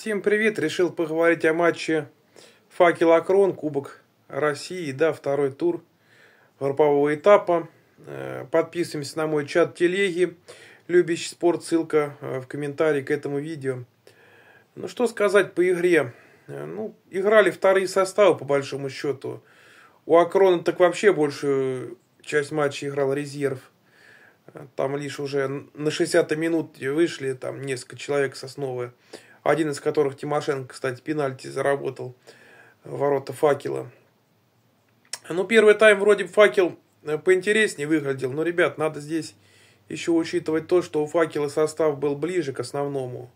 Всем привет! Решил поговорить о матче «Факел Акрон», Кубок России, да, второй тур группового этапа. Э, подписываемся на мой чат телеги «Любящий спорт», ссылка э, в комментарии к этому видео. Ну, что сказать по игре. Э, ну, играли вторые составы, по большому счету. У Акрона так вообще большую часть матча играл резерв. Там лишь уже на 60-й минуте вышли, там несколько человек сосновые. основы один из которых Тимошенко, кстати, пенальти заработал э, ворота факела. Ну, первый тайм вроде факел э, поинтереснее выглядел, но, ребят, надо здесь еще учитывать то, что у факела состав был ближе к основному.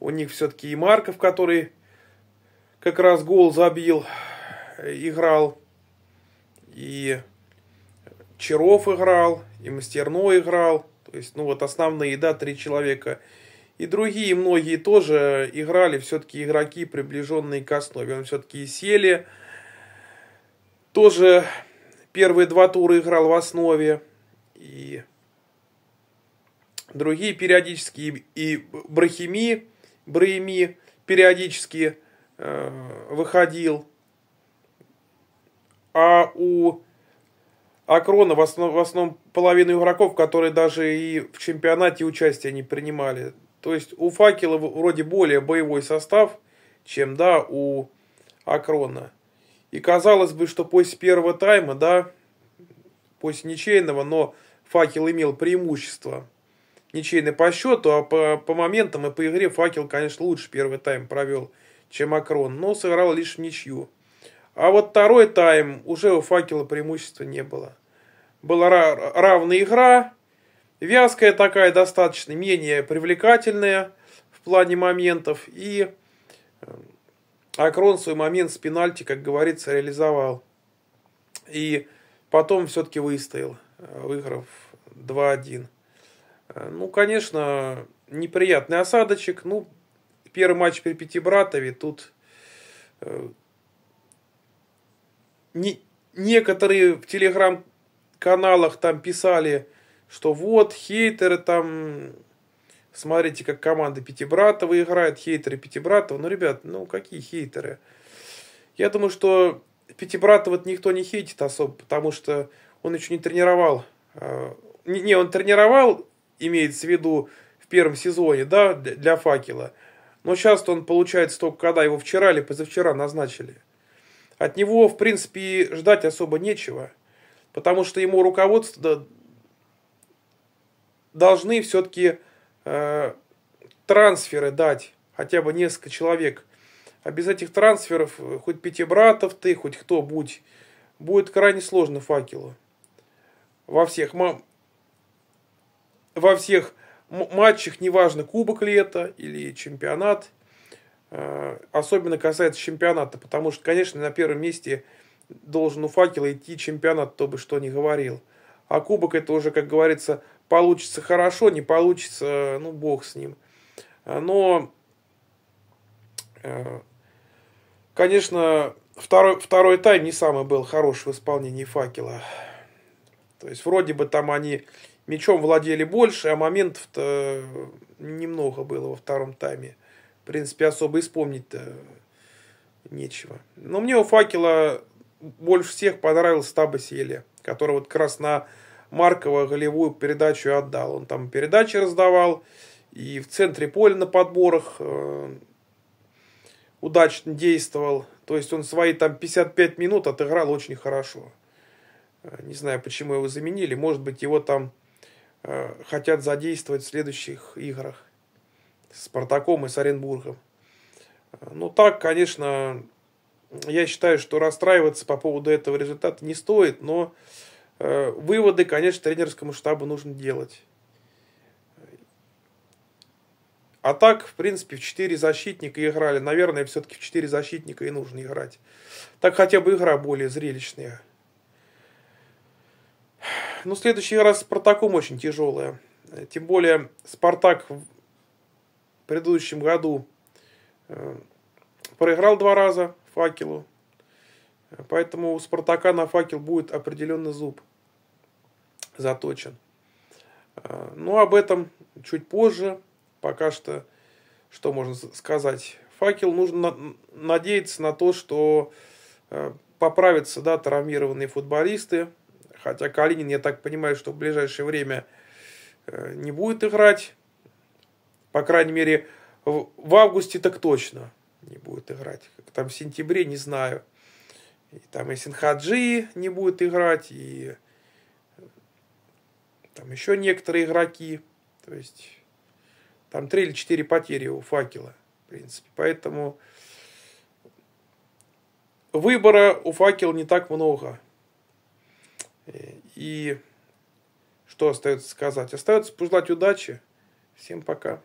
У них все-таки и Марков, который как раз гол забил, э, играл, и Чаров играл, и Мастерной играл. То есть, ну вот основные, да, три человека – и другие, многие тоже играли все-таки игроки, приближенные к основе. Он все-таки сели. Тоже первые два тура играл в основе. И другие периодически. И Брахими, Брахими периодически э, выходил. А у Акрона в, основ, в основном половину игроков, которые даже и в чемпионате участия не принимали. То есть у факела вроде более боевой состав, чем да, у Акрона. И казалось бы, что после первого тайма, да, после ничейного, но факел имел преимущество. Ничейный по счету, а по, по моментам и по игре факел, конечно, лучше первый тайм провел, чем Акрон, но сыграл лишь в ничью. А вот второй тайм уже у факела преимущества не было. Была равная игра, Вязкая такая достаточно, менее привлекательная в плане моментов. И э, Акрон свой момент с пенальти, как говорится, реализовал. И потом все-таки выстоял, э, выиграв 2-1. Э, ну, конечно, неприятный осадочек. Ну, первый матч при Пятибратове тут не, некоторые в телеграм-каналах там писали, что вот хейтеры там, смотрите, как команда Пятибратова играет, хейтеры Пятибратова. Ну, ребят, ну какие хейтеры? Я думаю, что Пятибратова никто не хейтит особо, потому что он еще не тренировал. Э, не, он тренировал, имеется в виду, в первом сезоне, да, для факела. Но сейчас он получает столько когда его вчера или позавчера назначили. От него, в принципе, ждать особо нечего. Потому что ему руководство должны все-таки э, трансферы дать, хотя бы несколько человек. А без этих трансферов, э, хоть пяти пятибратов ты, хоть кто будь, будет крайне сложно факелу. Во всех, во всех матчах, неважно, кубок ли это или чемпионат, э, особенно касается чемпионата, потому что, конечно, на первом месте должен у факела идти чемпионат, то бы что ни говорил. А кубок это уже, как говорится, получится хорошо, не получится, ну, бог с ним. Но, э, конечно, второй, второй тайм не самый был хороший в исполнении факела. То есть вроде бы там они мечом владели больше, а моментов-то немного было во втором тайме. В принципе, особо исполнить-то нечего. Но мне у факела больше всех понравился Табасиэле, который вот как раз на Маркова голевую передачу отдал. Он там передачи раздавал, и в центре поля на подборах э, удачно действовал. То есть он свои там 55 минут отыграл очень хорошо. Э, не знаю, почему его заменили. Может быть, его там э, хотят задействовать в следующих играх с Спартаком и с Оренбургом. Ну так, конечно, я считаю, что расстраиваться по поводу этого результата не стоит, но э, Э, выводы, конечно, тренерскому штабу нужно делать. А так, в принципе, в 4 защитника играли. Наверное, все-таки в 4 защитника и нужно играть. Так хотя бы игра более зрелищная. Ну, следующий раз Спартаком очень тяжелая. Тем более, Спартак в предыдущем году э, проиграл два раза факелу. Поэтому у Спартака на факел будет определенный зуб заточен. А, Но ну, об этом чуть позже. Пока что, что можно сказать. Факел нужно надеяться на то, что э, поправятся да, травмированные футболисты. Хотя Калинин, я так понимаю, что в ближайшее время э, не будет играть. По крайней мере, в августе так точно не будет играть. Там в сентябре, не знаю. И там и Синхаджи не будет играть, и э, там еще некоторые игроки. То есть там три или четыре потери у факела, в принципе. Поэтому выбора у факела не так много. И что остается сказать? Остается пожелать удачи. Всем пока.